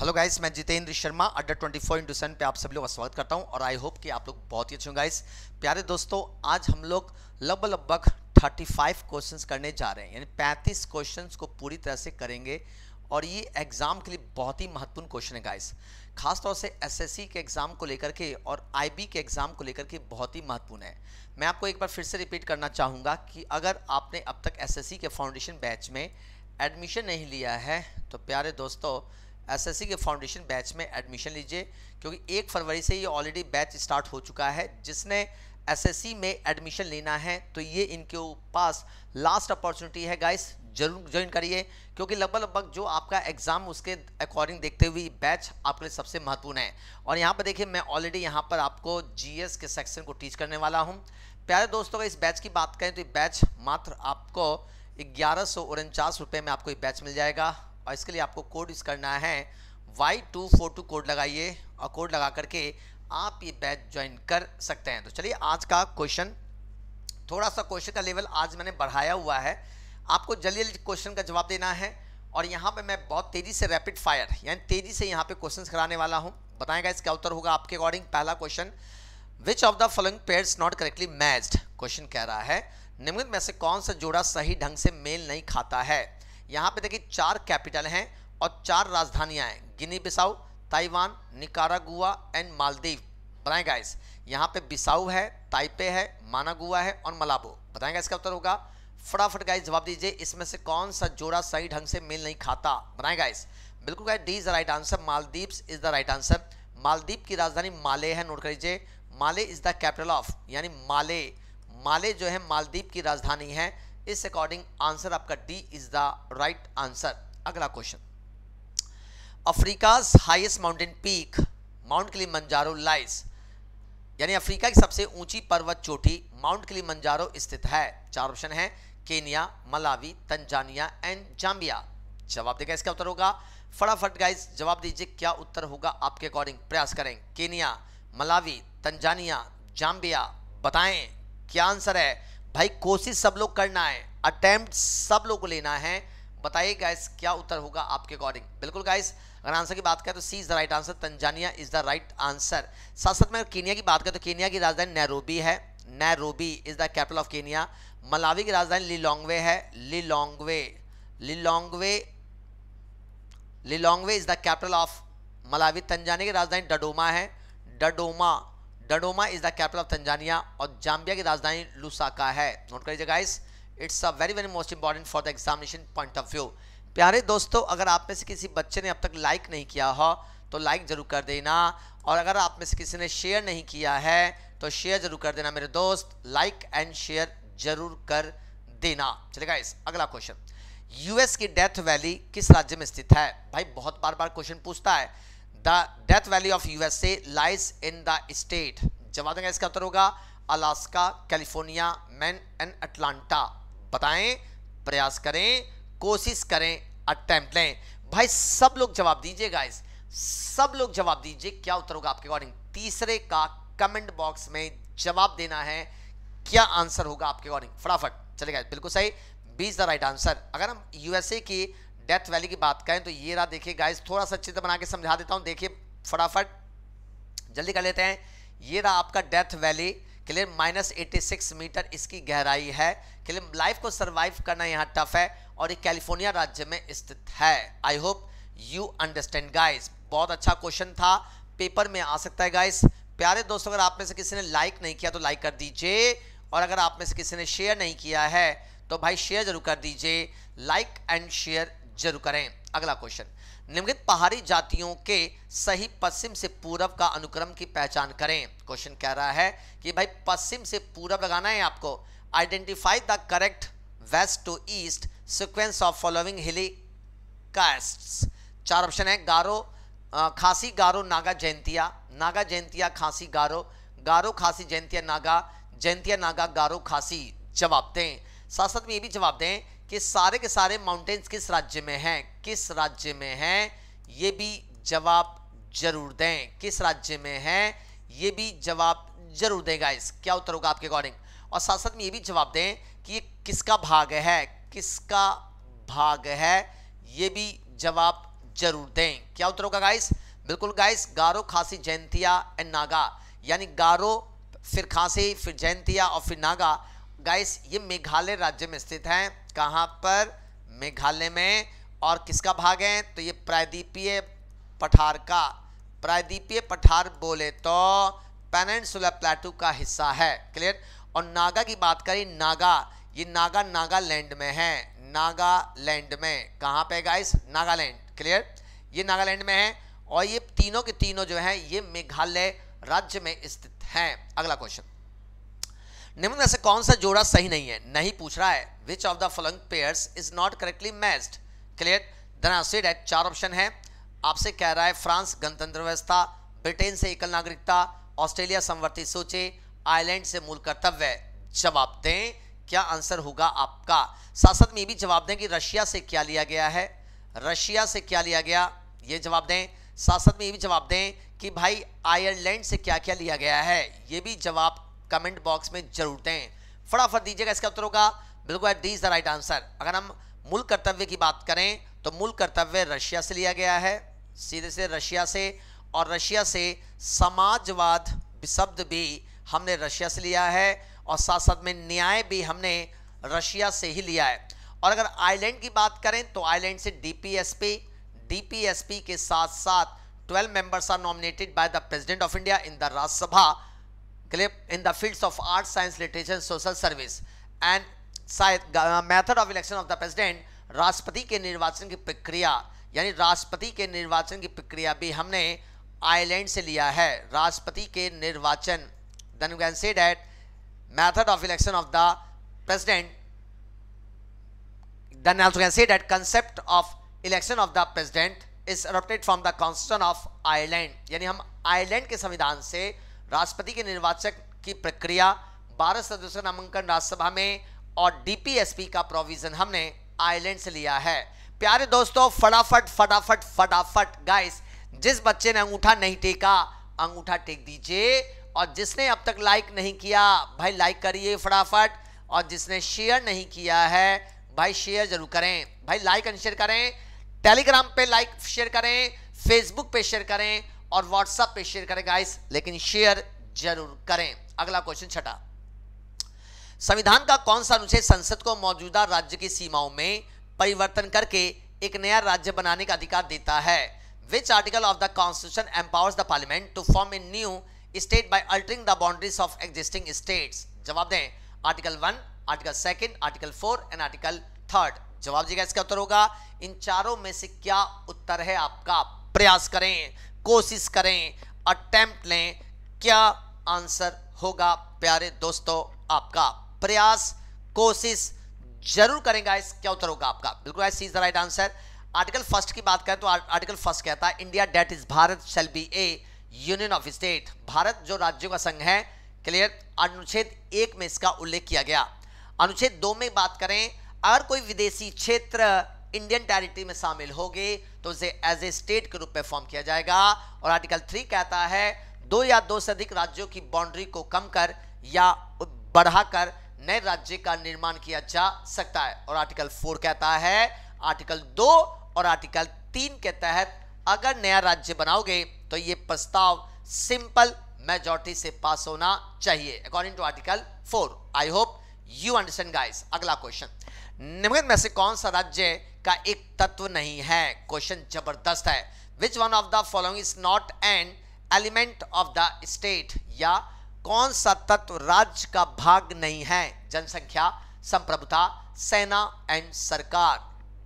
hello guys मैं जितेंद्र शर्मा अड्डा 24 four into पे आप सभी लोग का स्वागत करता हूं और आई होप कि आप लोग बहुत ही अच्छे होंगे गाइस प्यारे दोस्तों आज हम लोग लगभग लगभग 35 क्वेश्चंस करने जा रहे हैं यानी 35 क्वेश्चंस को पूरी तरह से करेंगे और ये एग्ज़ाम के लिए बहुत ही महत्वपूर्ण क्वेश्चन है गाइस खासतौर से सी के एग्ज़ाम को लेकर के और बी के एग्ज़ाम को लेकर के बहुत ही महत्वपूर्ण है मैं आपको एक बार फिर से रिपीट करना चाहूँगा कि अगर आपने अब तक सी के फाउंडेशन बैच में एडमिशन नहीं लिया है तो प्यारे दोस्तों एसएससी के फाउंडेशन बैच में एडमिशन लीजिए क्योंकि एक फरवरी से ये ऑलरेडी बैच स्टार्ट हो चुका है जिसने एसएससी में एडमिशन लेना है तो ये इनके पास लास्ट अपॉर्चुनिटी है गाइस जरूर ज्वाइन करिए क्योंकि लगभग लगभग जो आपका एग्ज़ाम उसके अकॉर्डिंग देखते हुए बैच आपके लिए सबसे महत्वपूर्ण है और यहाँ पर देखिए मैं ऑलरेडी यहाँ पर आपको एस के सेक्शन को टीच करने वाला हूँ प्यारे दोस्तों अगर इस बैच की बात करें तो ये बैच मात्र आपको ग्यारह सौ में आपको ये बैच मिल जाएगा और इसके लिए आपको कोड यूज़ करना है Y two four two code लगाइए और कोड लगा करके आप ये बैच ज्वाइन कर सकते हैं तो चलिए आज का क्वेश्चन थोड़ा सा क्वेश्चन का लेवल आज मैंने बढ़ाया हुआ है आपको जल्दी जल्दी क्वेश्चन का जवाब देना है और यहाँ पे मैं बहुत तेज़ी से रैपिड फायर यानी तेज़ी से यहाँ पे क्वेश्चन कराने वाला हूँ बताएगा इसका उत्तर होगा आपके अकॉर्डिंग पहला question which of the following pairs not correctly matched question कह रहा है निम्नलिखित में से कौन सा जोड़ा सही ढंग से मेल नहीं खाता है यहाँ पे देखिए चार कैपिटल हैं और चार राजधानियाँ हैं Guinea Bissau Taiwan Nicaragua and Maldives बताएं गाइस यहाँ पे बिसाऊ है ताइपे है मानागुआ है और मलाबो बताएगा इसका उत्तर होगा फटाफट गाइस जवाब दीजिए इसमें से कौन सा जोड़ा सही ढंग से मेल नहीं खाता बताएं गाइस बिल्कुल guys D is the right answer Maldives is the right answer Maldives की राजधानी माले है नोट कर लीजिए Male is the capital of यानी माले माले जो है मालदीव की राजधानी है इस अकॉर्डिंग आंसर आपका D is the right answer अगला question Africa's highest mountain peak mount Manjaro lies यानी अफ्रीका की सबसे ऊंची पर्वत चोटी माउंट मंजारो स्थित है चार ऑप्शन है Kenya Malawi Tanzania and Zambia जवाब देगा इसका उत्तर होगा फटाफट गाइस जवाब दीजिए क्या उत्तर होगा आपके अकॉर्डिंग प्रयास करें केनिया मलावी तंजानिया जाम्बिया बताएं क्या आंसर है भाई कोशिश सब लोग करना है अटेम्प्ट सब लोग को लेना है बताइए गाइस क्या उत्तर होगा आपके अकॉर्डिंग बिल्कुल गाइस अगर आंसर की बात करें तो C is the right answer Tanzania is the right answer साथ साथ में केनिया की बात करें तो केनिया की राजधानी नैरोबी है Nairobi is the capital of Kenya Malawi की राजधानी लिलोंगवे है Lilongwe Lilongwe Lilongwe is the capital of Malawi Tanzania की राजधानी डडोमा है Dodoma Dodoma is the capital of Tanzania और जाम्बिया की राजधानी लुसाका है नोट कर लीजिएगा इस it's a very very most important for the examination point of view प्यारे दोस्तों अगर आप में से किसी बच्चे ने अब तक लाइक नहीं किया हो तो लाइक ज़रूर कर देना और अगर आप में से किसी ने शेयर नहीं किया है तो शेयर ज़रूर कर देना मेरे दोस्त लाइक एंड शेयर ज़रूर कर देना चलेगा इस अगला क्वेश्चन यूएस की डेथ वैली किस राज्य में स्थित है भाई बहुत बार बार क्वेश्चन पूछता है the death valley of USA lies in the state जवाब देंगे इसका उत्तर होगा Alaska California Maine and Atlanta बताएं प्रयास करें कोशिश करें अटैम्प्ट लें भाई सब लोग जवाब दीजिए गाइस सब लोग जवाब दीजिए क्या उत्तर होगा आपके अकॉर्डिंग तीसरे का कमेंट बॉक्स में जवाब देना है क्या आंसर होगा आपके अकॉर्डिंग फटाफट चलेगा बिल्कुल सही बीज द राइट आंसर अगर हम यूएसए की डेथ वैली की बात करें तो ये रहा देखिए गाइस थोड़ा सा चित्र बना के समझा देता हूँ देखिए फटाफट जल्दी कर लेते हैं ये रहा आपका death valley clear minus eighty six metre इसकी गहराई है क्लियर लाइफ को सर्वाइव करना यहाँ टफ है और ये कैलिफोर्निया राज्य में स्थित है I hope you understand guys बहुत अच्छा क्वेश्चन था पेपर में आ सकता है गाइस प्यारे दोस्तों अगर आप में से किसी ने लाइक नहीं किया तो लाइक कर दीजिए और अगर आप में से किसी ने शेयर नहीं किया है तो भाई शेयर जरूर कर दीजिए लाइक एंड शेयर जरूर करें अगला क्वेश्चन निम्नलिखित पहाड़ी जातियों के सही पश्चिम से पूरब का अनुक्रम की पहचान करें क्वेश्चन कह रहा है कि भाई पश्चिम से पूरब लगाना है आपको identify the correct west to east sequence of following hilly cast चार ऑप्शन है गारो खासी गारो नागा जयंतिया नागा जयंतिया खासी गारो गारो खासी जयंतिया नागा जयंतिया नागा गारो खासी जवाब दें साथ साथ में ये भी जवाब दें कि सारे के सारे माउंटेन्स किस राज्य में हैं किस राज्य में हैं ये भी जवाब जरूर दें किस राज्य में हैं ये भी जवाब जरूर दें गाइस क्या उत्तर होगा आपके अकॉर्डिंग और साथ साथ में ये भी जवाब दें कि ये किसका भाग है किसका भाग है ये भी जवाब जरूर दें क्या उत्तर होगा गाइस बिल्कुल गाइस गारो खासी जयंतिया एंड नागा यानी गारो फिर खासी फिर जयंतिया और फिर नागा गाइस ये मेघालय राज्य में स्थित हैं कहाँ पर मेघालय में और किसका भाग है तो ये प्रायद्वीपीय पठार का प्रायद्वीपीय पठार बोले तो पैनसुलर प्लेटू का हिस्सा है क्लियर और नागा की बात करें नागा ये नागा नागालैंड में है नागालैंड में कहाँ पे गाइस नागालैंड क्लियर ये नागालैंड में है और ये तीनों के तीनों जो हैं ये मेघालय राज्य में स्थित हैं अगला क्वेश्चन निम्न से कौन सा जोड़ा सही नहीं है नहीं पूछ रहा है which of the following pairs is not correctly matched clear धनासीड है चार ऑप्शन है आपसे कह रहा है फ्रांस गणतंत्र व्यवस्था ब्रिटेन से एकल नागरिकता ऑस्ट्रेलिया संवर्ती सोचे आयरलैंड से मूल कर्तव्य जवाब दें क्या आंसर होगा आपका साथ साथ में ये भी जवाब दें कि रशिया से क्या लिया गया है रशिया से क्या लिया गया ये जवाब दें साथ साथ में ये भी जवाब दें कि भाई आयरलैंड से क्या क्या लिया गया है ये भी जवाब कमेंट बॉक्स में जरूर दें फटाफट दीजिएगा इसका उत्तर होगा बिल्कुल eight is the right answer अगर हम मूल कर्तव्य की बात करें तो मूल कर्तव्य रशिया से लिया गया है सीधे से रशिया से और रशिया से समाजवाद शब्द भी हमने रशिया से लिया है और साथ साथ में न्याय भी हमने रशिया से ही लिया है और अगर आइलैंड की बात करें तो आइलैंड से डीपीएसपी डीपीएसपी के साथ साथ 12 members are nominated by the president of India in the Rajya Sabha in the field of art science literature literature and social service and uh, method of election of the president राष्ट्रपति के निर्वाचन की प्रक्रिया यानी राष्ट्रपति के निर्वाचन की प्रक्रिया भी हमने आयरलैंड से लिया है राष्ट्रपति के निर्वाचन then can say that method of election of the president then also can say that concept of election of the president is adopted from the constitution of Ireland यानी हम आयरलैंड के संविधान से राष्ट्रपति के निर्वाचक की प्रक्रिया बारह सदस्य नामांकन राज्यसभा में और डीपीएसपी का प्रोविजन हमने आयरलैंड से लिया है प्यारे दोस्तों फटाफट फटाफट फटाफट गाइस जिस बच्चे ने अंगूठा नहीं टेका अंगूठा टेक दीजिए और जिसने अब तक लाइक नहीं किया भाई लाइक करिए फटाफट और जिसने शेयर नहीं किया है भाई शेयर जरूर करें भाई लाइक एंड शेयर करें टेलीग्राम पे लाइक शेयर करें फेसबुक पे शेयर करें और व्हाट्सएप पे शेयर करें गाइस लेकिन शेयर जरूर करें अगला क्वेश्चन छठा संविधान का कौन सा अनुच्छेद संसद को मौजूदा राज्य की सीमाओं में परिवर्तन करके एक नया राज्य बनाने का अधिकार देता है which article of the constitution empowers the parliament to form a new state by altering the boundaries of existing states जवाब दें article one article second article four and article third जवाब जी का इसका उत्तर होगा इन चारों में से क्या उत्तर है आपका प्रयास करें कोशिश करें अटेम्प्ट लें क्या आंसर होगा प्यारे दोस्तों आपका प्रयास कोशिश जरूर करेंगे गाइस क्या उत्तर होगा आपका बिल्कुल guys is the right answer article first की बात करें तो आर्टिकल फर्स्ट कहता है India that is Bharat shall be a union of state Bharat जो राज्यों का संघ है क्लियर अनुच्छेद एक में इसका उल्लेख किया गया अनुच्छेद दो में बात करें अगर कोई विदेशी क्षेत्र इंडियन टेरिटरी में शामिल होगी तो उसे एज ए स्टेट के रूप में फॉर्म किया जाएगा और आर्टिकल थ्री कहता है दो या दो से अधिक राज्यों की बाउंड्री को कम कर या बढ़ाकर नए राज्य का निर्माण किया जा सकता है और आर्टिकल फोर कहता है आर्टिकल दो और आर्टिकल तीन के तहत अगर नया राज्य बनाओगे तो ये प्रस्ताव सिंपल मेजोरिटी से पास होना चाहिए according to article four I hope you understand guys अगला क्वेश्चन निम्नलिखित में से कौन सा राज्य का एक तत्व नहीं है क्वेश्चन जबरदस्त है which one of the following is not an element of the state या कौन सा तत्व राज्य का भाग नहीं है जनसंख्या संप्रभुता सेना एंड सरकार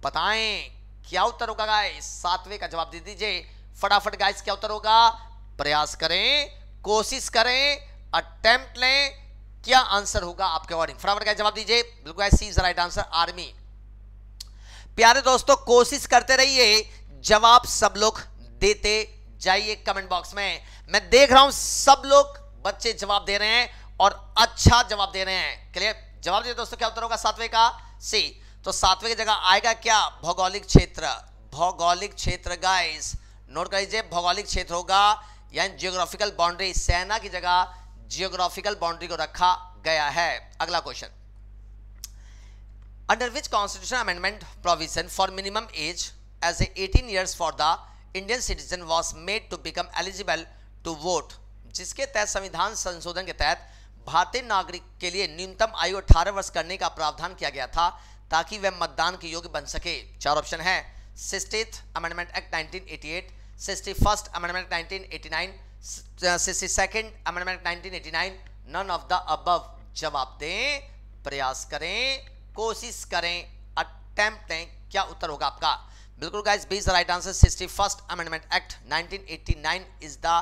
बताएं क्या उत्तर होगा गाइस सातवें का जवाब दे दीजिए फटाफट गाइस क्या उत्तर होगा प्रयास करें कोशिश करें अटेम्प्ट लें क्या आंसर होगा आपके अकॉर्डिंग फटाफट गाइस जवाब दीजिए बिल्कुल राइट आंसर आर्मी प्यारे दोस्तों कोशिश करते रहिए जवाब सब लोग देते जाइए कमेंट बॉक्स में मैं देख रहा हूं सब लोग बच्चे जवाब दे रहे हैं और अच्छा जवाब दे रहे हैं क्लियर जवाब दे दोस्तों क्या उत्तर होगा सातवें का सी तो सातवें की जगह आएगा क्या भौगोलिक क्षेत्र भौगोलिक क्षेत्र गाइस नोट कर लीजिए भौगोलिक क्षेत्र होगा यानी जियोग्राफिकल बाउंड्री सेना की जगह जियोग्राफिकल बाउंड्री को रखा गया है अगला question under which constitution amendment provision for minimum age as a 18 years for the indian citizen was made to become eligible to vote जिसके तहत संविधान संशोधन के तहत भारतीय नागरिक के लिए न्यूनतम आयु 18 वर्ष करने का प्रावधान किया गया था ताकि वह मतदान के योग्य बन सके चार ऑप्शन है sixtieth amendment act 1988 sixty first amendment 1989 sixty second amendment 1989 none of the above जवाब दें प्रयास करें कोशिश करें अटैम्प्ट क्या उत्तर होगा आपका बिल्कुल guys B is right answer sixty first amendment act 1989 is the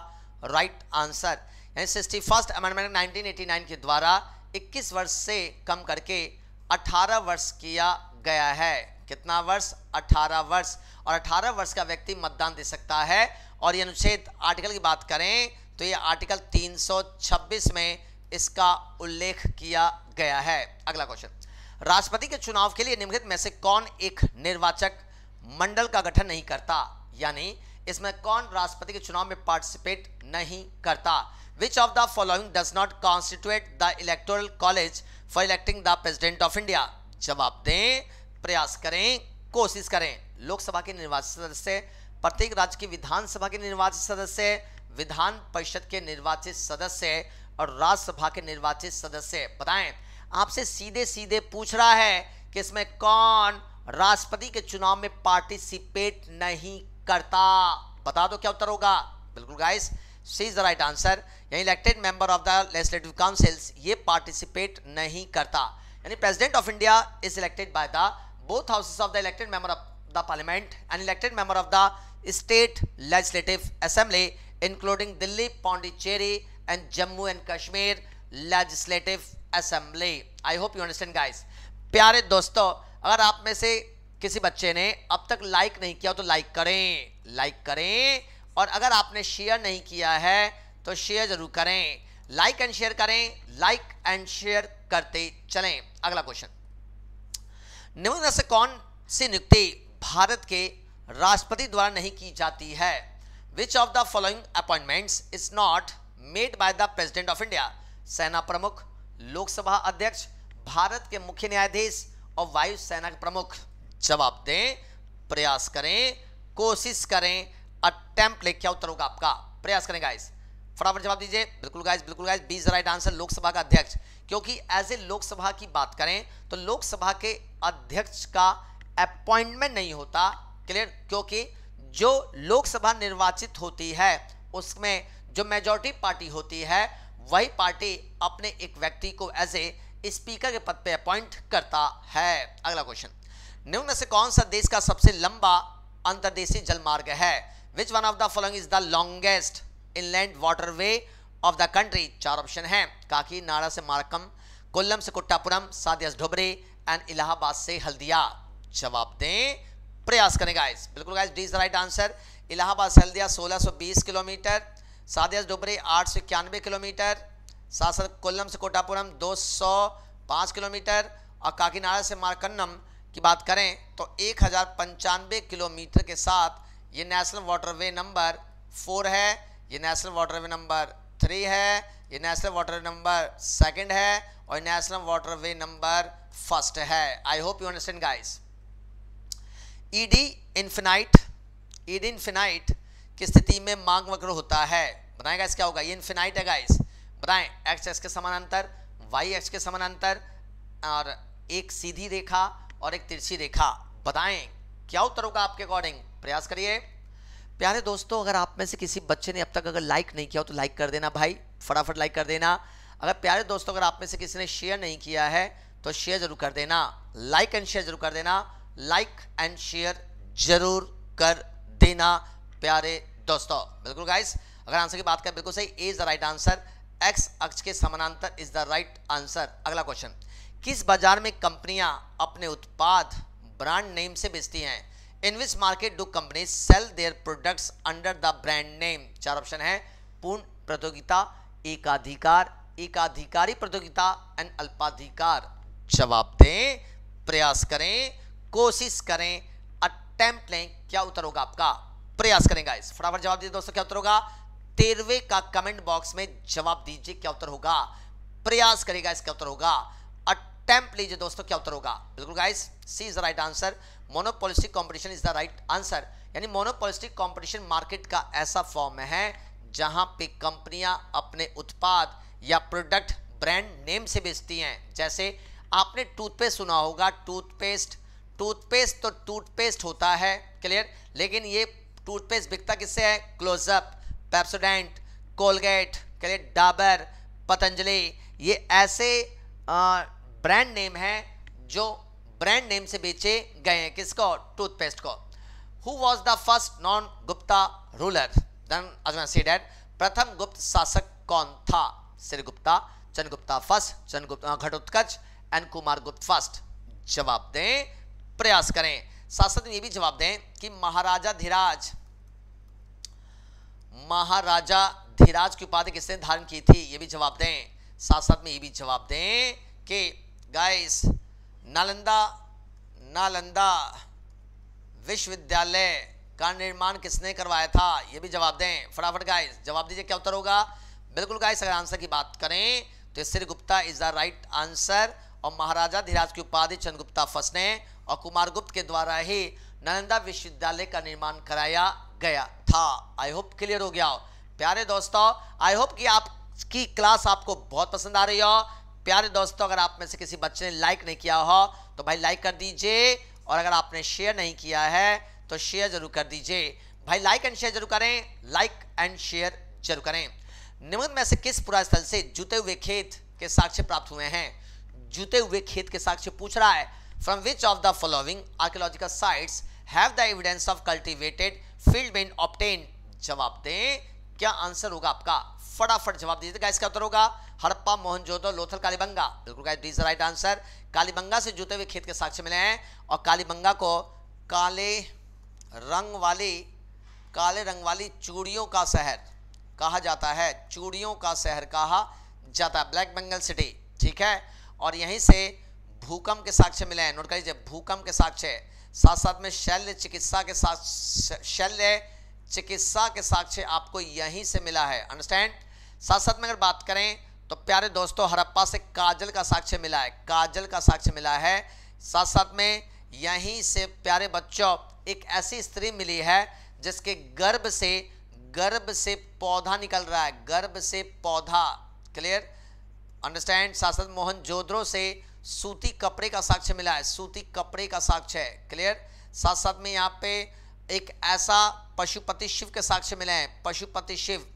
right answer यानी सिक्सटी फर्स्ट अमेंडमेंट 1989 के द्वारा 21 वर्ष से कम करके 18 वर्ष किया गया है कितना वर्ष 18 वर्ष और 18 वर्ष का व्यक्ति मतदान दे सकता है और ये अनुच्छेद आर्टिकल की बात करें तो ये आर्टिकल 326 में इसका उल्लेख किया गया है अगला क्वेश्चन राष्ट्रपति के चुनाव के लिए निम्नलिखित में से कौन एक निर्वाचक मंडल का गठन नहीं करता यानी इसमें कौन राष्ट्रपति के चुनाव में पार्टिसिपेट नहीं करता which of the following does not constitute the electoral college for electing the president of India जवाब दें प्रयास करें कोशिश करें लोकसभा के निर्वाचित सदस्य प्रत्येक राज्य की विधानसभा के निर्वाचित सदस्य विधान परिषद के निर्वाचित सदस्य और राज्यसभा के निर्वाचित सदस्य बताएं आपसे सीधे सीधे पूछ रहा है कि इसमें कौन राष्ट्रपति के चुनाव में पार्टिसिपेट नहीं करता बता दो क्या उत्तर होगा बिल्कुल guys C is the right answer यानी elected member of the legislative councils ये पार्टिसिपेट नहीं करता यानी president of India is elected by the both houses of the elected member of the parliament and elected member of the state legislative assembly including Delhi Pondicherry and Jammu and Kashmir legislative assembly I hope you understand guys प्यारे दोस्तों अगर आप में से किसी बच्चे ने अब तक लाइक नहीं किया तो लाइक करें लाइक करें और अगर आपने शेयर नहीं किया है तो शेयर जरूर करें लाइक एंड शेयर करें लाइक एंड शेयर करते चलें अगला क्वेश्चन निम्न में से कौन सी नियुक्ति भारत के राष्ट्रपति द्वारा नहीं की जाती है which of the following appointments is not made by the president of India सेना प्रमुख लोकसभा अध्यक्ष भारत के मुख्य न्यायाधीश और वायुसेना के प्रमुख जवाब दें प्रयास करें कोशिश करें अटेम्प्ट लेके क्या उत्तर होगा आपका प्रयास करें गाइस फटाफट जवाब दीजिए बिल्कुल गाइस बिल्कुल guys B is right answer Lok Sabha का अध्यक्ष क्योंकि एज ए लोकसभा की बात करें तो लोकसभा के अध्यक्ष का अपॉइंटमेंट नहीं होता क्लियर क्योंकि जो लोकसभा निर्वाचित होती है उसमें जो मेजोरिटी पार्टी होती है वही पार्टी अपने एक व्यक्ति को एज ए स्पीकर के पद पर अपॉइंट करता है अगला क्वेश्चन निम्न में से कौन सा देश का सबसे लंबा अंतर्देशीय जलमार्ग है which one of the following is the longest inland waterway of the country चार ऑप्शन हैं काकी नाड़ा से मारकम कोल्लम से कुट्टापुरम सादियास ढोबरे एंड इलाहाबाद से हल्दिया जवाब दें प्रयास करें गाइस बिल्कुल guys D is the right answer Allahabad से हल्दिया 1620 किलोमीटर सादियास डुबरी आठ सौ इक्यानवे किलोमीटर सासन कोल्लम से कोटापुरम दो सौ पाँच किलोमीटर और काकीनाडा से मारकन्नम की बात करें तो एक हज़ार पंचानवे किलोमीटर के साथ ये नेशनल वाटरवे नंबर फोर है ये नेशनल वाटरवे नंबर थ्री है ये नेशनल वाटरवे नंबर सेकंड है और नेशनल वाटरवे नंबर फर्स्ट है I hope you understand guys ED infinite ED infinite की स्थिति में मांग वक्र होता है बनाएगा गाइस क्या होगा ये इन्फिनाइट है गाइस बनाए एक्स एक्स के समानांतर वाई एक्स के समानांतर और एक सीधी रेखा और एक तिरछी रेखा बताएं क्या उत्तर होगा आपके अकॉर्डिंग प्रयास करिए प्यारे दोस्तों अगर आप में से किसी बच्चे ने अब तक अगर लाइक नहीं किया हो तो लाइक कर देना भाई फटाफट लाइक कर देना अगर प्यारे दोस्तों अगर आप में से किसी ने शेयर नहीं किया है तो शेयर जरूर कर देना लाइक एंड शेयर जरूर कर देना लाइक एंड शेयर जरूर कर देना प्यारे दोस्तों बिल्कुल गाइस अगर आंसर की बात करें बिल्कुल सही is the right answer X अक्ष के समानांतर इज द राइट आंसर अगला क्वेश्चन किस बाजार में कंपनियां अपने उत्पाद ब्रांड नेम से बेचती हैं in which market do company sell their products under the brand name चार ऑप्शन है पूर्ण प्रतियोगिता एकाधिकार एकाधिकारी प्रतियोगिता एंड अल्पाधिकार जवाब दें प्रयास करें कोशिश करें अटेम्प्ट लें क्या उत्तर होगा आपका प्रयास करेंगे इस फटाफट जवाब दीजिए दोस्तों क्या उत्तर होगा तेरहवे का कमेंट बॉक्स में जवाब दीजिए क्या उत्तर होगा प्रयास करेगा इसका उत्तर होगा अटेम्प्ट लीजिए दोस्तों क्या उत्तर होगा बिल्कुल guys C is the right answer monopolistic competition is the right answer यानी मोनोपोलिस्टिक कंपटीशन मार्केट का ऐसा फॉर्म है जहां पे कंपनियां अपने उत्पाद या प्रोडक्ट ब्रांड नेम से बेचती हैं जैसे आपने टूथपेस्ट सुना होगा टूथपेस्ट टूथपेस्ट तो टूथपेस्ट होता है क्लियर लेकिन ये टूथपेस्ट बिकता किससे है क्लोजअप पेप्सोडेंट कोलगेट कहते डाबर पतंजलि ये ऐसे ब्रांड नेम हैं जो ब्रांड नेम से बेचे गए हैं किसको टूथपेस्ट को who was the first non Gupta ruler then अजमान सी डेट प्रथम गुप्त शासक कौन था Gupta Chandragupta first Chandragupta Ghatotkacha and Kumaragupta first जवाब दें प्रयास करें साथ साथ में ये भी जवाब दें कि महाराजा धीराज महाराजा धीराज की उपाधि किसने धारण की थी ये भी जवाब दें साथ साथ में ये भी जवाब दें कि गाइस नालंदा नालंदा विश्वविद्यालय का निर्माण किसने करवाया था ये भी जवाब दें फटाफट गाइस जवाब दीजिए क्या उत्तर होगा बिल्कुल गाइस अगर आंसर की बात करें तो Shri Gupta is the right answer और महाराजा धीराज की उपाधि चंद्रगुप्ता फर्स्ट ने और कुमार गुप्त के द्वारा ही नालंदा विश्वविद्यालय का निर्माण कराया गया था आई होप क्लियर हो गया हो प्यारे दोस्तों आई होप कि आपकी क्लास आपको बहुत पसंद आ रही हो प्यारे दोस्तों अगर आप में से किसी बच्चे ने लाइक नहीं किया हो तो भाई लाइक कर दीजिए और अगर आपने शेयर नहीं किया है तो शेयर जरूर कर दीजिए भाई लाइक एंड शेयर जरूर करें लाइक एंड शेयर जरूर करें निम्न में से किस पुरा स्थल से जुते हुए खेत के साक्ष्य प्राप्त हुए हैं जुते हुए खेत के साक्ष्य पूछ रहा है from which of the following archaeological sites have the evidence of cultivated field been obtained जवाब दें क्या आंसर होगा आपका फटाफट जवाब दीजिए गाइस तो इसका उत्तर होगा हड़प्पा मोहनजोदो लोथल कालीबंगा बिल्कुल guys D is right answer Kalibangan से जुते हुए खेत के साक्ष्य मिले हैं और कालीबंगा को काले रंग वाली काले रंग वाली चूड़ियों का शहर कहा जाता है चूड़ियों का शहर कहा जाता है ब्लैक बंगल सिटी ठीक है और यहीं से भूकंप के साक्ष्य मिले हैं नोट कर लीजिए भूकंप के साक्ष्य साथ साथ में शल्य चिकित्सा के साथ शल्य चिकित्सा के साक्ष्य आपको यहीं से मिला है अंडरस्टैंड साथ साथ में अगर बात करें तो प्यारे दोस्तों हरप्पा से काजल का साक्ष्य मिला है काजल का साक्ष्य मिला है साथ साथ में यहीं से प्यारे बच्चों एक ऐसी स्त्री मिली है जिसके गर्भ से गर्भ से पौधा निकल रहा है गर्भ से पौधा क्लियर अंडरस्टैंड साथ साथ मोहन जोधरो से सूती कपड़े का साक्ष्य मिला है सूती कपड़े का साक्ष्य है क्लियर साथ साथ में यहाँ पे एक ऐसा पशुपति शिव के साक्ष्य मिले हैं पशुपति शिव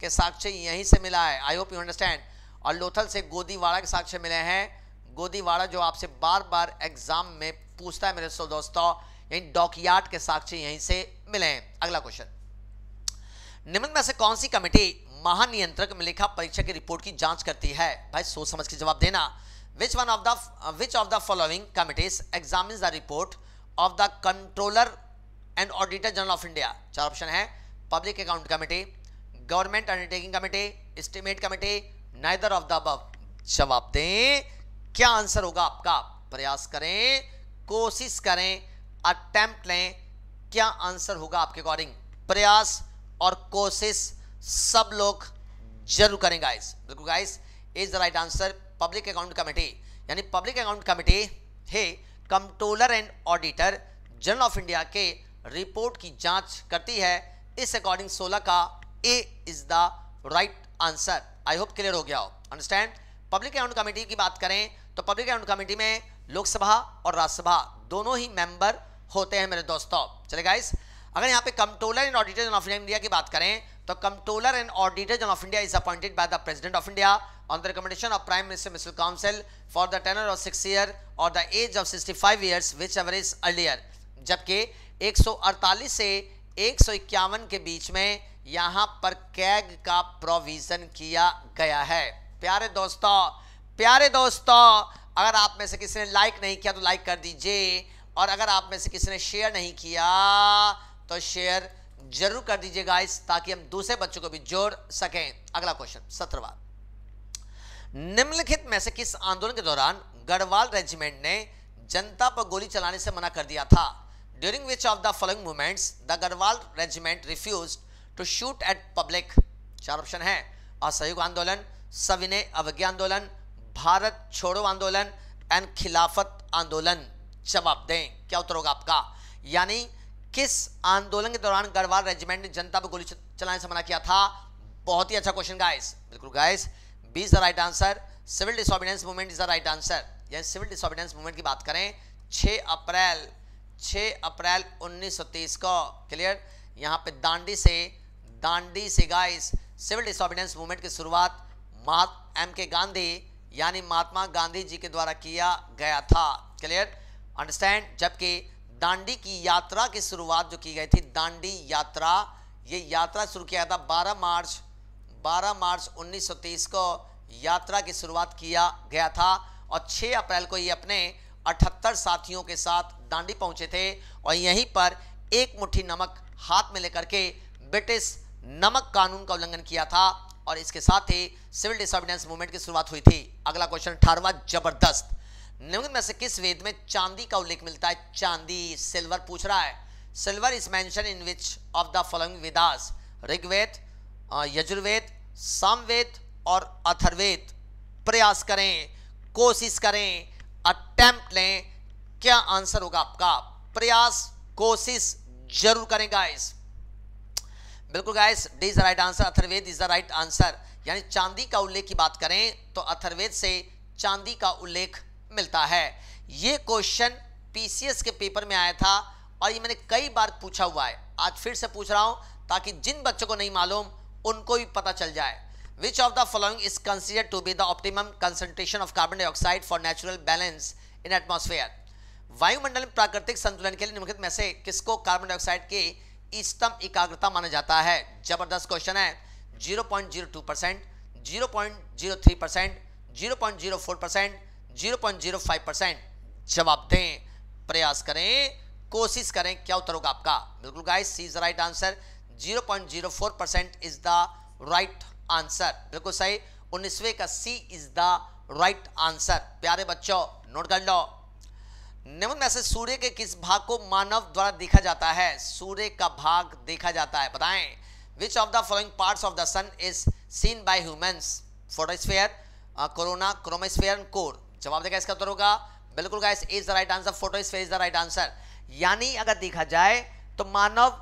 के साक्ष्य यहीं से मिला है आई होप यू अंडरस्टैंड और लोथल से गोदीवाड़ा के साक्ष्य मिले हैं गोदीवाड़ा जो आपसे बार बार एग्जाम में पूछता है मेरे सो दोस्तों यही डॉकयार्ड के साक्ष्य यहीं से मिले हैं अगला क्वेश्चन निम्न में से कौन सी कमेटी महानियंत्रक में लिखा परीक्षा की रिपोर्ट की जांच करती है भाई सोच समझ के जवाब देना which one of the uh, which of the following committees examines the report of the controller and auditor general of india चार ऑप्शन है public account committee government undertaking committee estimate committee neither of the above जवाब दें क्या answer होगा आपका प्रयास करें कोशिश करें अटेम्प्ट लें क्या आंसर होगा आपके अकॉर्डिंग प्रयास और कोशिश सब लोग जरूर करें गाइस बिल्कुल guys is the right answer public account committee यानी पब्लिक अकाउंट कमेटी है controller and auditor general of India के रिपोर्ट की जांच करती है इस अकॉर्डिंग 16 का A is the right answer I hope clear हो गया हो अंडरस्टैंड पब्लिक अकाउंट कमेटी की बात करें तो पब्लिक अकाउंट कमेटी में लोकसभा और राज्यसभा दोनों ही मेंबर होते हैं मेरे दोस्तों चले गाइस अगर यहाँ पे controller and auditor general of India की बात करें तो controller and auditor general of India is appointed by the president of India on the recommendation of Prime Minister Missile Council for the tenor of 6 year or the age of 65 years whichever is earlier जबकि 148 से एक के बीच में यहाँ पर CAG का provision किया गया है प्यारे दोस्तों प्यारे दोस्तों अगर आप में से किसी ने लाइक नहीं किया तो लाइक कर दीजिए और अगर आप में से किसी ने शेयर नहीं किया तो शेयर जरूर कर दीजिए गाइस ताकि हम दूसरे बच्चों को भी जोड़ सकें अगला क्वेश्चन सत्रवा निम्नलिखित में से किस आंदोलन के दौरान गढ़वाल रेजिमेंट ने जनता पर गोली चलाने से मना कर दिया था during which of the following movements the Garhwal regiment refuse to shoot at public चार ऑप्शन है असहयोग आंदोलन सविनय अवज्ञा आंदोलन भारत छोड़ो आंदोलन एंड खिलाफत आंदोलन जवाब दें क्या उत्तर होगा आपका यानी किस आंदोलन के दौरान गढ़वाल रेजिमेंट ने जनता पर गोली चलाने से मना किया था बहुत ही अच्छा क्वेश्चन गाइस बिल्कुल guys B is the right answer civil disobedience movement is the right answer यानी सिविल डिसोबिडेंस मूवमेंट की बात करें 6 अप्रैल 6 अप्रैल 1930 को क्लियर यहाँ पे दांडी से दांडी से गाइस सिविल डिसोबिडेंस मूवमेंट की शुरुआत महात्मा एम के गांधी यानी महात्मा गांधी जी के द्वारा किया गया था क्लियर अंडरस्टैंड जबकि दांडी की यात्रा की शुरुआत जो की गई थी दांडी यात्रा ये यात्रा शुरू किया था 12 मार्च 12 मार्च 1930 को यात्रा की शुरुआत किया गया था और 6 अप्रैल को ये अपने 78 साथियों के साथ दांडी पहुंचे थे और यहीं पर एक मुट्ठी नमक हाथ में लेकर के ब्रिटिश नमक कानून का उल्लंघन किया था और इसके साथ ही सिविल डिसऑर्डिनेंस मूवमेंट की शुरुआत हुई थी अगला क्वेश्चन अठारवा जबरदस्त निम्न में से किस वेद में चांदी का उल्लेख मिलता है चांदी सिल्वर पूछ रहा है silver is mention in which of the following Vedas Rigveda Yajurveda Samaveda और अथर्वेद प्रयास करें कोशिश करें अटैम्प्ट लें क्या आंसर होगा आपका प्रयास कोशिश जरूर करें गाइस बिल्कुल guys D is the right answer Atharvaveda is the right answer यानी चांदी का उल्लेख की बात करें तो अथर्वेद से चांदी का उल्लेख मिलता है ये क्वेश्चन पीसीएस के पेपर में आया था और ये मैंने कई बार पूछा हुआ है आज फिर से पूछ रहा हूं ताकि जिन बच्चों को नहीं मालूम उनको भी पता चल जाए which of the following is consider to be the optimum concentration of carbon dioxide for natural balance in atmosphere वायुमंडल में प्राकृतिक संतुलन के लिए निम्नलिखित में से किसको कार्बन डाइऑक्साइड की इष्टतम एकाग्रता माना जाता है जबरदस्त क्वेश्चन है 0.02 परसेंट 0.03 परसेंट 0.04 परसेंट 0.05 परसेंट जवाब दें प्रयास करें कोशिश करें क्या उत्तर होगा आपका बिल्कुल guys C is the right answer zero zero point four percent is the right answer बिल्कुल सही उन्नीसवे का C is the right answer प्यारे बच्चों नोट कर लो निम्न में से सूर्य के किस भाग को मानव द्वारा देखा जाता है सूर्य का भाग देखा जाता है बताएं which of the following part of the sun is seen by humans photosphere corona chromosphere core जवाब देगा इसका उत्तर होगा बिल्कुल is the right answer photosphere is the right answer यानी अगर देखा जाए तो मानव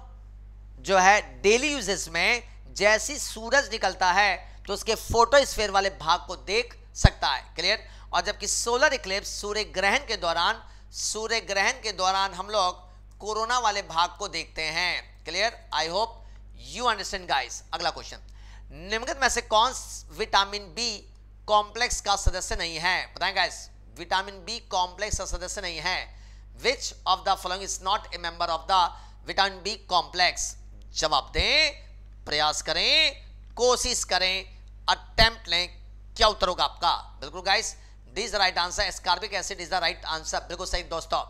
जो है डेली यूजेस में जैसी सूरज निकलता है तो उसके फोटोस्फेयर वाले भाग को देख सकता है क्लियर और जबकि सोलर इक्लिप्स सूर्य ग्रहण के दौरान सूर्य ग्रहण के दौरान हम लोग कोरोना वाले भाग को देखते हैं clear I hope you understand guys अगला क्वेश्चन निम्नलिखित में से कौन विटामिन बी कॉम्प्लेक्स का सदस्य नहीं है बताएं गाइस विटामिन बी कॉम्प्लेक्स का सदस्य नहीं है which of the following is not a member of the vitamin B complex जवाब दें प्रयास करें कोशिश करें अटेम्प्ट लें क्या उत्तर होगा आपका बिल्कुल guys D is right answer ascorbic acid is the right answer बिल्कुल सही दोस्तों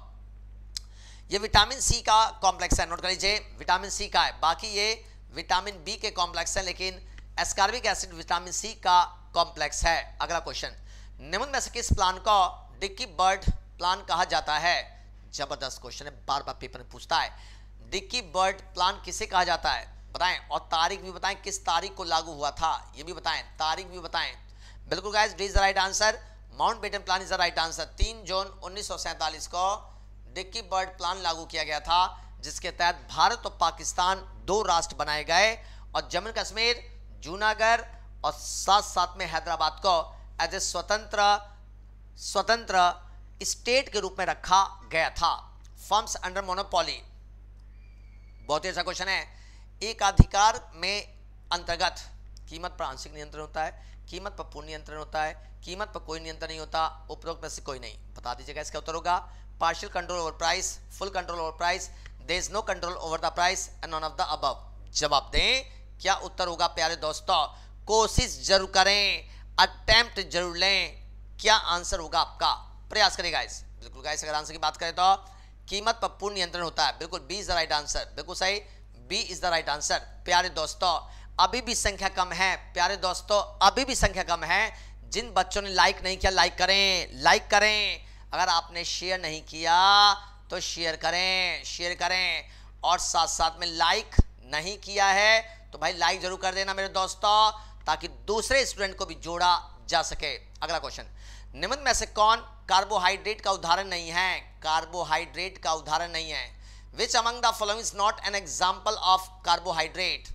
ये विटामिन सी का कॉम्प्लेक्स है नोट कर लीजिए विटामिन सी का है बाकी ये विटामिन बी के कॉम्प्लेक्स है लेकिन एस्कार्बिक एसिड विटामिन सी का कॉम्प्लेक्स है अगला क्वेश्चन निम्न में से किस प्लान को डिक्की बर्ड प्लान कहा जाता है जबरदस्त क्वेश्चन है बार बार पेपर में पूछता है डिक्की बर्ड प्लान किसे कहा जाता है बताएं और तारीख भी बताएं किस तारीख को लागू हुआ था ये भी बताएं तारीख भी बताएं बिल्कुल guys D is the right answer Mountbatten plan is the right answer तीन जून उन्नीस को डिक्की बर्ड प्लान लागू किया गया था जिसके तहत भारत और पाकिस्तान दो राष्ट्र बनाए गए और जम्मू कश्मीर जूनागढ़ और साथ साथ में हैदराबाद को एज ए स्वतंत्र स्वतंत्र स्टेट के रूप में रखा गया था फर्म्स अंडर मोनोपोली बहुत ही अच्छा क्वेश्चन है एक अधिकार में अंतर्गत कीमत पर आंशिक नियंत्रण होता है कीमत पर पूर्ण नियंत्रण होता है कीमत पर कोई नियंत्रण नहीं होता उपरोक्त में से कोई नहीं बता दीजिएगा इसका उत्तर होगा partial control over price full control over price there is no control over the price and none of the above जवाब दें क्या उत्तर होगा प्यारे दोस्तों कोशिश जरूर करें अटेम्प्ट जरूर लें क्या आंसर होगा आपका प्रयास करें गाइस बिल्कुल गाइस अगर आंसर की बात करें तो कीमत पर पूर्ण नियंत्रण होता है बिल्कुल B is the right answer बिल्कुल सही B is the right answer प्यारे दोस्तों अभी भी संख्या कम है प्यारे दोस्तों अभी भी संख्या कम है जिन बच्चों ने लाइक नहीं किया लाइक करें लाइक करें अगर आपने शेयर नहीं किया तो शेयर करें शेयर करें और साथ साथ में लाइक नहीं किया है तो भाई लाइक जरूर कर देना मेरे दोस्तों ताकि दूसरे स्टूडेंट को भी जोड़ा जा सके अगला क्वेश्चन निम्न में से कौन कार्बोहाइड्रेट का उदाहरण नहीं है कार्बोहाइड्रेट का उदाहरण नहीं है which among the following is not an example of carbohydrate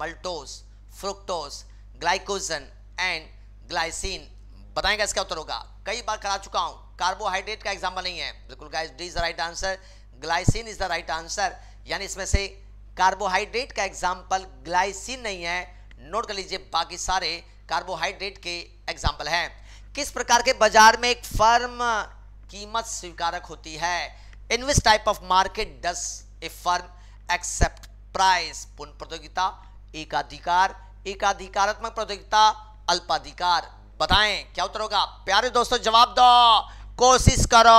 maltose fructose glycogen and glycine बताएंगे इसका उत्तर होगा कई बार करा चुका हूं कार्बोहाइड्रेट का एग्जाम्पल नहीं है बिल्कुल guys D is the right answer glycine is the right answer यानी इसमें से कार्बोहाइड्रेट का एग्जाम्पल ग्लाइसिन नहीं है नोट कर लीजिए बाकी सारे कार्बोहाइड्रेट के एग्जाम्पल हैं किस प्रकार के बाजार में एक फर्म कीमत स्वीकारक होती है in which type of market does a firm accept price पुनः प्रतियोगिता एकाधिकार एकाधिकारात्मक प्रतियोगिता अल्पाधिकार बताएं क्या उत्तर होगा प्यारे दोस्तों जवाब दो कोशिश करो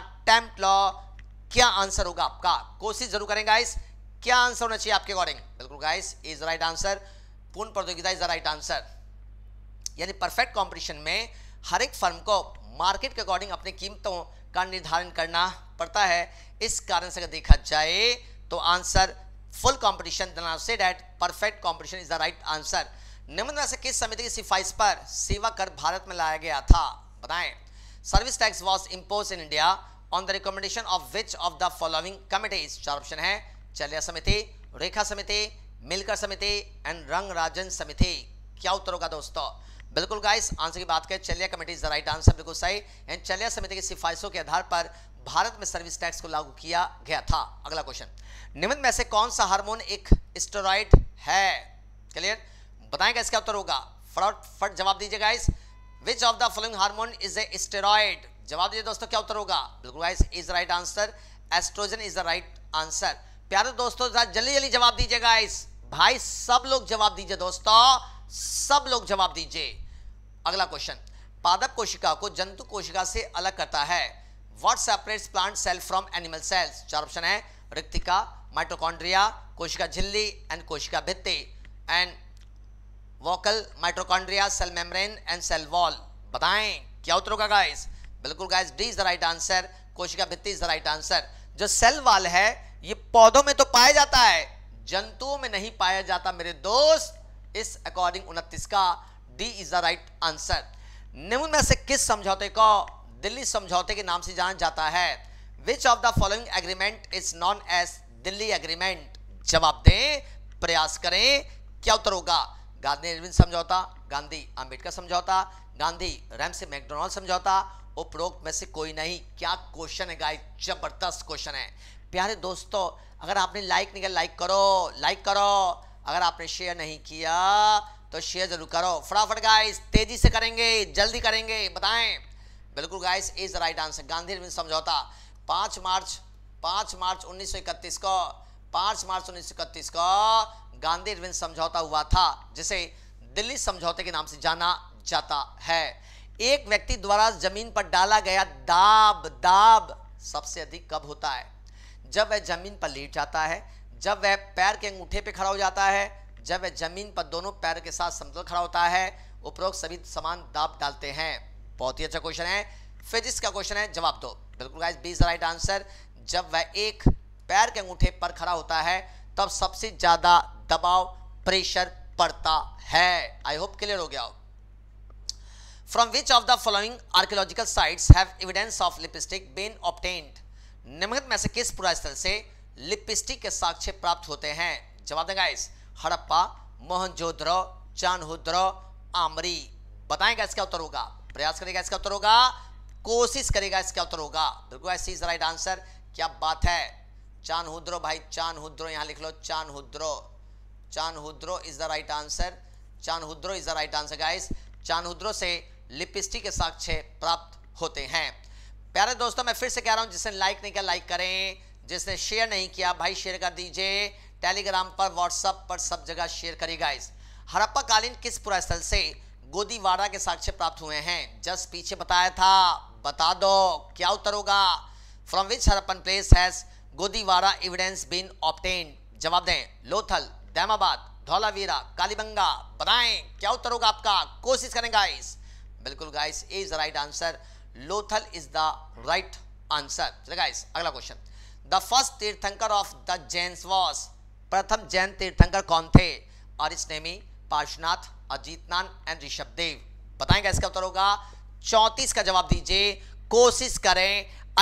अटेम्प्ट लो क्या आंसर होगा आपका कोशिश जरूर करें गाइस क्या आंसर होना चाहिए आपके अकॉर्डिंग बिल्कुल गाइस इज राइट आंसर पूर्ण प्रतियोगिता इज द राइट आंसर यानी परफेक्ट कॉम्पिटिशन में हर एक फर्म को मार्केट के अकॉर्डिंग अपने कीमतों का निर्धारण करना पड़ता है इस कारण से अगर देखा जाए तो आंसर फुल कॉम्पिटिशन दन से that perfect competition is the right answer निम्न से किस समिति की सिफारिश पर सेवा कर भारत में लाया गया था बताएं service tax was impose in India on the recommendation of which of the following committees चार ऑप्शन है चलिया समिति रेखा समिति मिलकर समिति एंड रंग समिति क्या उत्तर होगा दोस्तों बिल्कुल गाइस आंसर की बात करें Chelliah committee is the right answer बिल्कुल सही एंड चलिया समिति की सिफारिशों के आधार पर भारत में सर्विस टैक्स को लागू किया गया था अगला क्वेश्चन निम्न में से कौन सा हार्मोन एक स्टेरॉइड है क्लियर बताएंगे इसका उत्तर होगा फटाफट जवाब दीजिए guys which of the following hormone is a steroid जवाब दीजिए दोस्तों क्या उत्तर होगा बिल्कुल guys is right answer oestrogen is the right answer प्यारे दोस्तों जल्दी जल्दी जवाब दीजिए गाइस भाई सब लोग जवाब दीजिए दोस्तों सब लोग जवाब दीजिए अगला क्वेश्चन पादप कोशिका को जंतु कोशिका से अलग करता है what separates plant cell from animal cells चार ऑप्शन है रिक्तिका माइट्रोकॉन्ड्रिया कोशिका झिल्ली एंड कोशिका भित्ति and vacuole mitochondria cell membrane and cell wall बताएं क्या उत्तर होगा गाइस बिल्कुल guys D is the right answer कोशिका भित्ति इज द राइट आंसर जो सेल वॉल है ये पौधों में तो पाया जाता है जंतुओं में नहीं पाया जाता मेरे दोस्त इस अकॉर्डिंग उनतीस का D is the right answer निम्न में से किस समझौते को दिल्ली समझौते के नाम से जाना जाता है which of the following agreement is known as Delhi agreement जवाब दें प्रयास करें क्या उत्तर होगा गांधी अरविंद समझौता गांधी अंबेडकर समझौता गांधी रैम से मैकडोनल्ड समझौता उपरोक्त में से कोई नहीं क्या क्वेश्चन है गाय जबरदस्त क्वेश्चन है प्यारे दोस्तों अगर आपने लाइक नहीं किया लाइक करो लाइक करो अगर आपने शेयर नहीं किया तो शेयर जरूर करो फटाफट गाइस तेजी से करेंगे जल्दी करेंगे बताएं बिल्कुल guys is right answer Gandhi Irwin समझौता पाँच मार्च पाँच मार्च उन्नीस को पाँच मार्च उन्नीस को गांधी अरविंद समझौता हुआ था जिसे दिल्ली समझौते के नाम से जाना जाता है एक व्यक्ति द्वारा जमीन पर डाला गया दाब दाब सबसे अधिक कब होता है जब वह जमीन पर लेट जाता है जब वह पैर के अंगूठे पर खड़ा हो जाता है जब वह जमीन पर दोनों पैर के साथ समतल खड़ा होता है उपरोक्त सभी समान दाब डालते हैं बहुत ही अच्छा क्वेश्चन है फिजिक्स का क्वेश्चन है जवाब दो बिल्कुल गाइस बी राइट आंसर जब वह एक पैर के अंगूठे पर खड़ा होता है तब सबसे ज्यादा दबाव प्रेशर पड़ता है आई होप क्लियर हो गया from which of the following archaeological sites have evidence of lipstick been obtained निम्नलिखित में से किस पुरास्थल से लिपस्टिक के साक्ष्य प्राप्त होते हैं जवाब दें गाइस हड़प्पा मोहनजोद्र चानहुद्रो आमरी बताएगा इसका उत्तर होगा प्रयास करेगा इसका उत्तर होगा कोशिश करेगा इसका उत्तर होगा बिल्कुल इज राइट आंसर क्या बात है चानहुद्रो भाई चानहुद्रो यहां लिख लो Chanhudaro Chanhudaro is the right answer Chanhudaro is the right answer guys Chanhudaro से लिपस्टिक के साक्ष्य प्राप्त होते हैं प्यारे दोस्तों मैं फिर से कह रहा हूं जिसने लाइक नहीं किया लाइक करें जिसने शेयर नहीं किया भाई शेयर कर दीजिए टेलीग्राम पर व्हाट्सएप पर सब जगह शेयर करिए गाइस हड़प्पा कालीन किस पुरास्थल से गोदीवाड़ा के साक्ष्य प्राप्त हुए हैं जस्ट पीछे बताया था बता दो क्या उत्तर होगा from which Harappan place has गोदीवाड़ा एविडेंस बीन ऑप्टेन जवाब दें लोथल दैमाबाद धौलावीरा कालीबंगा बताएं क्या उत्तर होगा आपका कोशिश करें गाइस बिल्कुल guys is the right answer Lothal is the right answer चलिए गाइस अगला question the first tirthankara of the Jains was प्रथम जैन तीर्थंकर कौन थे Arishtanemi Parshvanath Ajitnath and Rishabhdev बताएंगे इसका उत्तर होगा चौंतीस का जवाब दीजिए कोशिश करें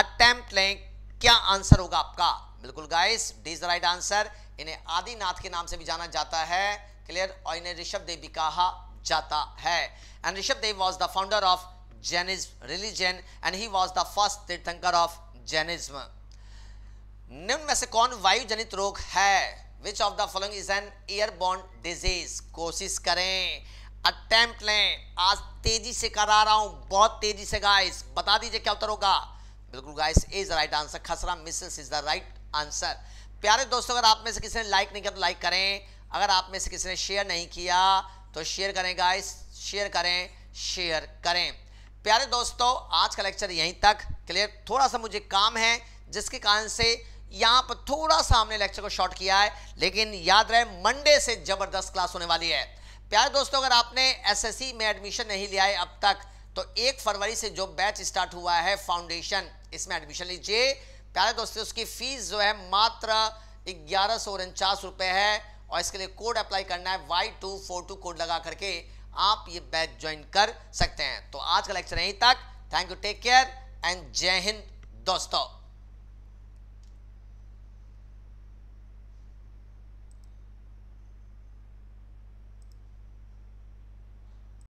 अटेम्प्ट लें क्या आंसर होगा आपका बिल्कुल गाइस डीज राइट आंसर इन्हें आदिनाथ के नाम से भी जाना जाता है क्लियर और इन्हें ऋषभ देव भी कहा जाता है and Rishabhdev was the founder of Jainism religion and he was the first tirthankara of Jainism निम्न में से कौन वायु जनित रोग है which of the following is an airborne disease कोशिश करें अटेम्प्ट लें आज तेजी से करा रहा हूं बहुत तेजी से गाइस बता दीजिए क्या उत्तर होगा बिल्कुल गाइस इज राइट आंसर खसरा measles is the right answer प्यारे दोस्तों अगर आप में से किसी ने लाइक नहीं किया तो लाइक करें अगर आप में से किसी ने शेयर नहीं किया तो शेयर करें गाइस शेयर करें शेयर करें प्यारे दोस्तों आज का लेक्चर यहीं तक क्लियर थोड़ा सा मुझे काम है जिसके कारण से यहां पर थोड़ा सा हमने लेक्चर को शॉर्ट किया है लेकिन याद रहे मंडे से जबरदस्त क्लास होने वाली है प्यारे दोस्तों अगर आपने एसएससी में एडमिशन नहीं लिया है अब तक तो एक फरवरी से जो बैच स्टार्ट हुआ है फाउंडेशन इसमें एडमिशन लीजिए प्यारे दोस्तों उसकी फीस जो है मात्र ग्यारह सौ उनचास रुपये है और इसके लिए कोड अप्लाई करना है Y two four two code लगा करके आप ये बैच ज्वाइन कर सकते हैं तो आज का लेक्चर यहीं तक thank you take care and Jai Hind दोस्तों